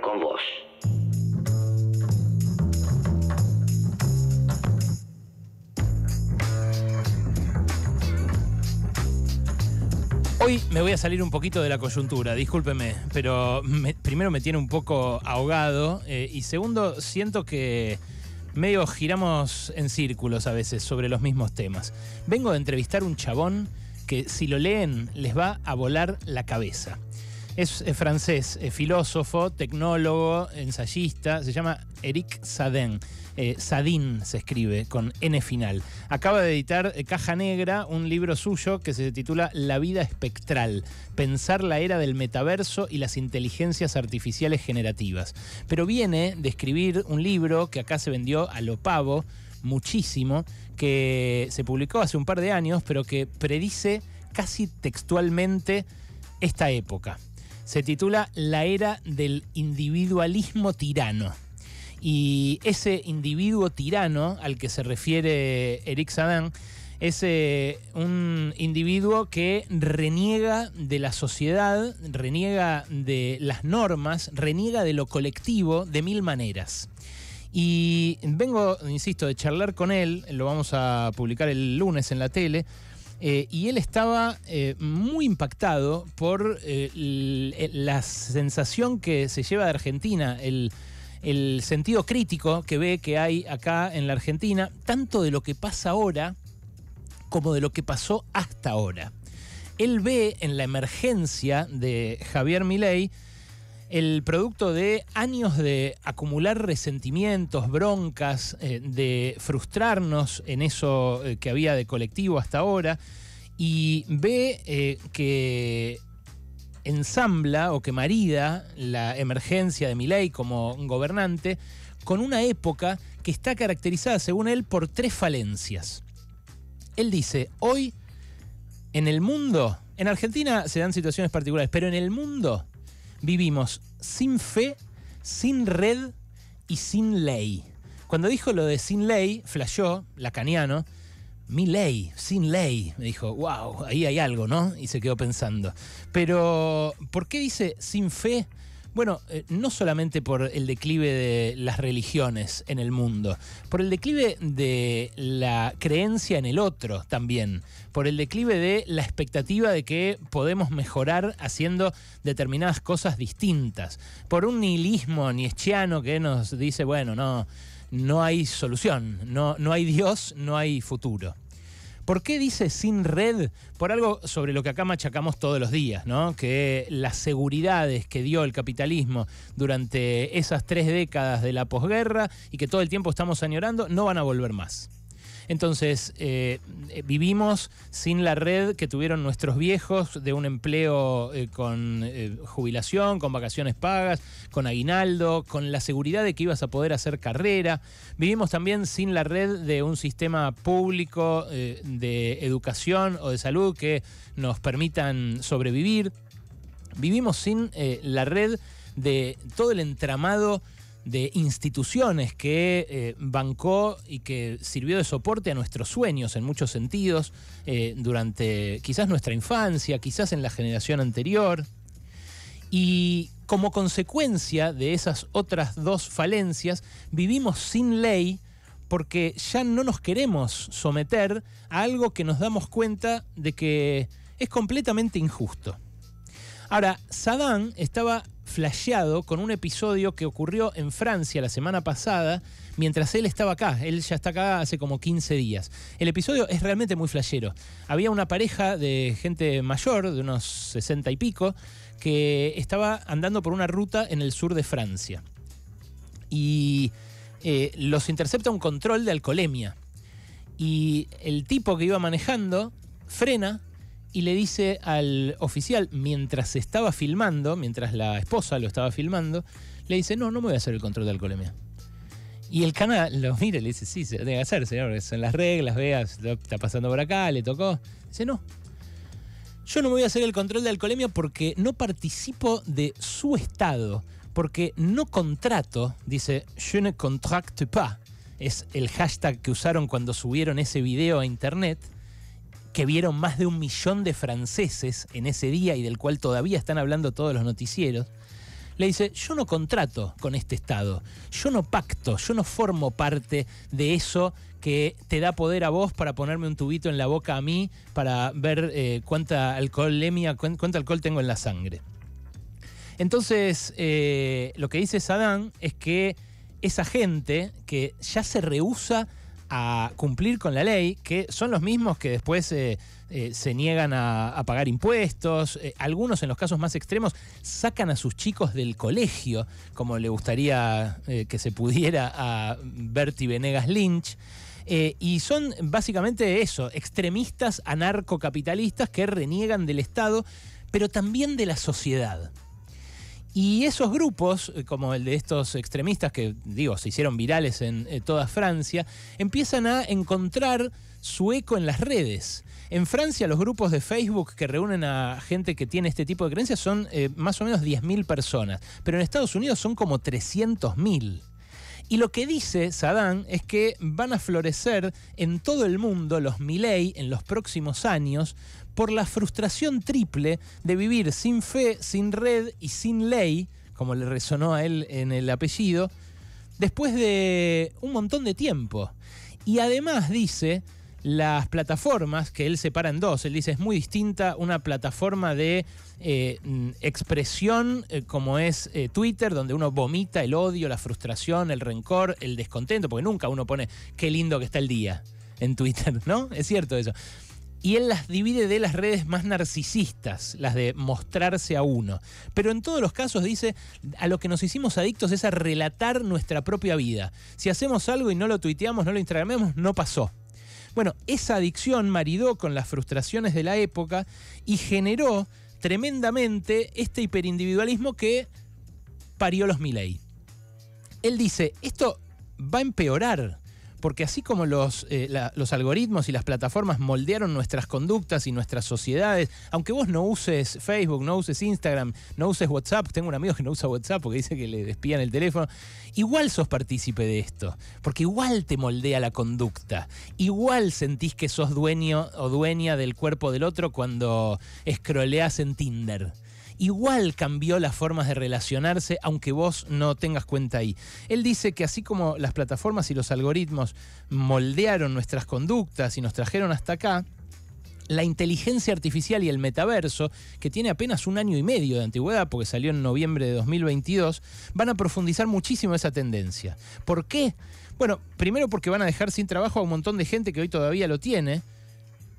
con Vos. Hoy me voy a salir un poquito de la coyuntura, discúlpeme, pero primero me tiene un poco ahogado eh, y segundo siento que medio giramos en círculos a veces sobre los mismos temas. Vengo a entrevistar un chabón que si lo leen les va a volar la cabeza. Es, eh, francés, eh, filósofo, tecnólogo, ensayista, se llama Eric Sadin. Eh, Sadin se escribe con N final. Acaba de editar Caja Negra, un libro suyo que se titula La vida espectral, pensar la era del metaverso y las inteligencias artificiales generativas. Pero viene de escribir un libro que acá se vendió a lo pavo muchísimo, que se publicó hace un par de años, pero que predice casi textualmente esta época. Se titula La era del individualismo tirano. Y ese individuo tirano al que se refiere Eric Sadán es eh, un individuo que reniega de la sociedad, reniega de las normas, reniega de lo colectivo de mil maneras. Y vengo, insisto, de charlar con él, lo vamos a publicar el lunes en la tele, eh, y él estaba eh, muy impactado por eh, la sensación que se lleva de Argentina, el, el, sentido crítico que ve que hay acá en la Argentina, tanto de lo que pasa ahora como de lo que pasó hasta ahora. Él ve en la emergencia de Javier Milei el producto de años de acumular resentimientos, broncas, eh, de frustrarnos en eso eh, que había de colectivo hasta ahora, y ve eh, que ensambla o que marida la emergencia de Milei como gobernante con una época que está caracterizada, según él, por tres falencias. Él dice, hoy en el mundo, en Argentina se dan situaciones particulares, pero en el mundo vivimos sin fe, sin red y sin ley. Cuando dijo lo de sin ley, flashó, lacaniano, mi ley, sin ley. Me dijo, wow, ahí hay algo, ¿no? Y se quedó pensando. Pero, ¿por qué dice sin fe? Bueno, eh, no solamente por el declive de las religiones en el mundo, por el declive de la creencia en el otro también, por el declive de la expectativa de que podemos mejorar haciendo determinadas cosas distintas, por un nihilismo nietzscheano que nos dice, bueno, no, no hay solución, no hay Dios, no hay futuro. ¿Por qué dice sin red? Por algo sobre lo que acá machacamos todos los días, ¿no? Que las seguridades que dio el capitalismo durante esas tres décadas de la posguerra y que todo el tiempo estamos añorando no van a volver más. Entonces, eh, eh, vivimos sin la red que tuvieron nuestros viejos de un empleo eh, con jubilación, con vacaciones pagas, con aguinaldo, con la seguridad de que ibas a poder hacer carrera. Vivimos también sin la red de un sistema público de educación o de salud que nos permitan sobrevivir. Vivimos sin la red de todo el entramado de instituciones que eh, bancó y que sirvió de soporte a nuestros sueños en muchos sentidos eh, durante quizás nuestra infancia, quizás en la generación anterior. Y como consecuencia de esas otras dos falencias, vivimos sin ley porque ya no nos queremos someter a algo que nos damos cuenta de que es completamente injusto. Ahora, Saddam estaba flasheado con un episodio que ocurrió en Francia la semana pasada mientras él estaba acá. Él ya está acá hace como 15 días. El episodio es realmente muy flashero. Había una pareja de gente mayor, de unos 60 y pico, que estaba andando por una ruta en el sur de Francia. Y eh, los intercepta un control de alcoholemia. Y el tipo que iba manejando frena y le dice al oficial, mientras se estaba filmando, mientras la esposa lo estaba filmando, le dice, no, no me voy a hacer el control de alcoholemia. Y el canal lo mira y le dice, sí, se tiene que hacer, señor, son las reglas, vea, está pasando por acá, le tocó. Dice, no. Yo no me voy a hacer el control de alcoholemia porque no participo de su estado, porque no contrato, dice, je ne contracte pas. Es el hashtag que usaron cuando subieron ese video a internet que vieron más de un millón de franceses en ese día y del cual todavía están hablando todos los noticieros, le dice, yo no contrato con este Estado, yo no pacto, yo no formo parte de eso que te da poder a vos para ponerme un tubito en la boca a mí para ver eh, cuánta alcoholemia, cuánto alcohol tengo en la sangre. Entonces, eh, lo que dice Sadán es que esa gente que ya se rehúsa a cumplir con la ley, que son los mismos que después eh, eh, se niegan a, pagar impuestos, eh, algunos en los casos más extremos sacan a sus chicos del colegio, como le gustaría que se pudiera a Bertie Venegas Lynch. y son básicamente eso, extremistas anarcocapitalistas que reniegan del Estado, pero también de la sociedad. Y esos grupos, eh, como el de estos extremistas que, digo, se hicieron virales en eh, toda Francia, empiezan a encontrar su eco en las redes. En Francia los grupos de Facebook que reúnen a gente que tiene este tipo de creencias son eh, más o menos 10.000 personas, pero en Estados Unidos son como 300.000. Y lo que dice Sadán es que van a florecer en todo el mundo los Milei en los próximos años por la frustración triple de vivir sin fe, sin red y sin ley, como le resonó a él en el apellido, después de un montón de tiempo. Y además dice las plataformas que él separa en dos. Él dice, es muy distinta una plataforma de eh, mm, expresión eh, como es eh, Twitter, donde uno vomita el odio, la frustración, el rencor, el descontento, porque nunca uno pone qué lindo que está el día en Twitter, ¿no? Es cierto eso. Y él las divide de las redes más narcisistas, las de mostrarse a uno. Pero en todos los casos dice, a lo que nos hicimos adictos es a relatar nuestra propia vida. Si hacemos algo y no lo tuiteamos, no lo instagramemos, no pasó bueno, esa adicción maridó con las frustraciones de la época y generó tremendamente este hiperindividualismo que parió los Milley. Él dice, esto va a empeorar porque así como eh, los, algoritmos y las plataformas moldearon nuestras conductas y nuestras sociedades, aunque vos no uses Facebook, no uses Instagram, no uses WhatsApp, tengo un amigo que no usa WhatsApp porque dice que le despían el teléfono, igual sos partícipe de esto, porque igual te moldea la conducta, igual sentís que sos dueño o dueña del cuerpo del otro cuando escroleas en Tinder igual cambió las formas de relacionarse, aunque vos no tengas cuenta ahí. Él dice que así como las plataformas y los algoritmos moldearon nuestras conductas y nos trajeron hasta acá, la inteligencia artificial y el metaverso, que tiene apenas un año y medio de antigüedad, porque salió en noviembre de 2022, van a profundizar muchísimo esa tendencia. ¿Por qué? Bueno, primero porque van a dejar sin trabajo a un montón de gente que hoy todavía lo tiene,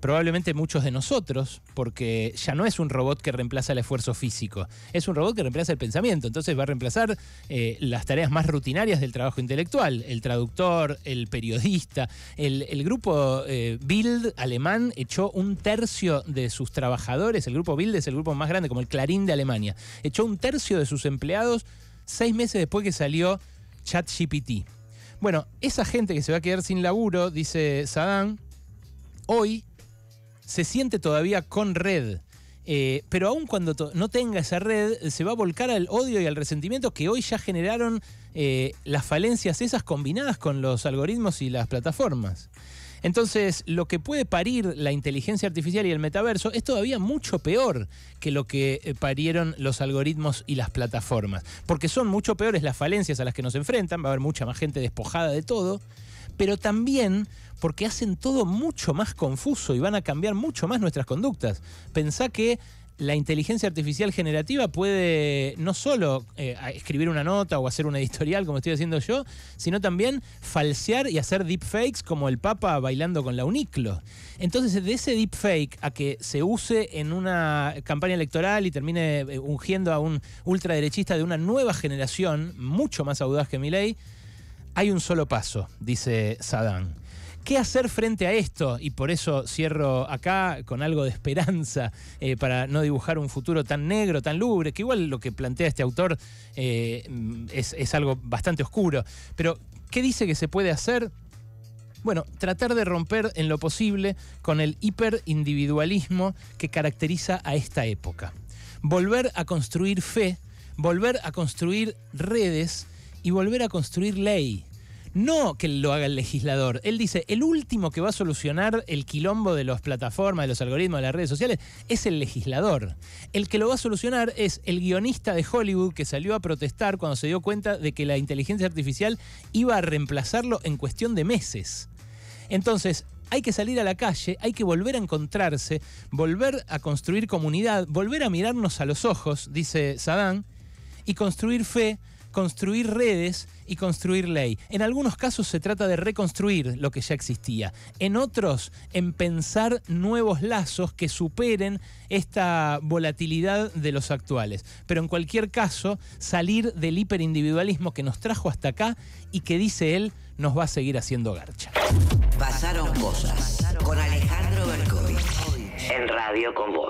probablemente muchos de nosotros, porque ya no es un robot que reemplaza el esfuerzo físico, es un robot que reemplaza el pensamiento, entonces va a reemplazar eh, las tareas más rutinarias del trabajo intelectual, el traductor, el periodista, el, grupo eh, Bild alemán echó un tercio de sus trabajadores, el grupo Bild es el grupo más grande, como el Clarín de Alemania, echó un tercio de sus empleados seis meses después que salió ChatGPT. Bueno, esa gente que se va a quedar sin laburo, dice Saddam, hoy se siente todavía con red. Eh, pero aun cuando no tenga esa red, se va a volcar al odio y al resentimiento que hoy ya generaron eh, las falencias esas combinadas con los algoritmos y las plataformas. Entonces, lo que puede parir la inteligencia artificial y el metaverso es todavía mucho peor que lo que eh, parieron los algoritmos y las plataformas, porque son mucho peores las falencias a las que nos enfrentan, va a haber mucha más gente despojada de todo, pero también porque hacen todo mucho más confuso y van a cambiar mucho más nuestras conductas. Pensá que la inteligencia artificial generativa puede no solo eh, escribir una nota o hacer una editorial como estoy haciendo yo, sino también falsear y hacer deepfakes como el Papa bailando con la Uniclo. Entonces, de ese deepfake a que se use en una campaña electoral y termine eh, ungiendo a un ultraderechista de una nueva generación, mucho más audaz que Milei, hay un solo paso, dice Saddam. ¿Qué hacer frente a esto? Y por eso cierro acá con algo de esperanza eh, para no dibujar un futuro tan negro, tan lúgubre, que igual lo que plantea este autor eh, es algo bastante oscuro. Pero, ¿qué dice que se puede hacer? Bueno, tratar de romper en lo posible con el hiperindividualismo que caracteriza a esta época. Volver a construir fe, volver a construir redes y volver a construir ley. No que lo haga el legislador. Él dice, el último que va a solucionar el quilombo de las plataformas, de los algoritmos, de las redes sociales, es el legislador. El que lo va a solucionar es el guionista de Hollywood que salió a protestar cuando se dio cuenta de que la inteligencia artificial iba a reemplazarlo en cuestión de meses. Entonces, hay que salir a la calle, hay que volver a encontrarse, volver a construir comunidad, volver a mirarnos a los ojos, dice Sadán, y construir fe construir redes y construir ley. En algunos casos se trata de reconstruir lo que ya existía. En otros, en pensar nuevos lazos que superen esta volatilidad de los actuales. Pero en cualquier caso, salir del hiperindividualismo que nos trajo hasta acá y que, dice él, nos va a seguir haciendo garcha. Pasaron cosas con Alejandro Berkovich en Radio con Vos.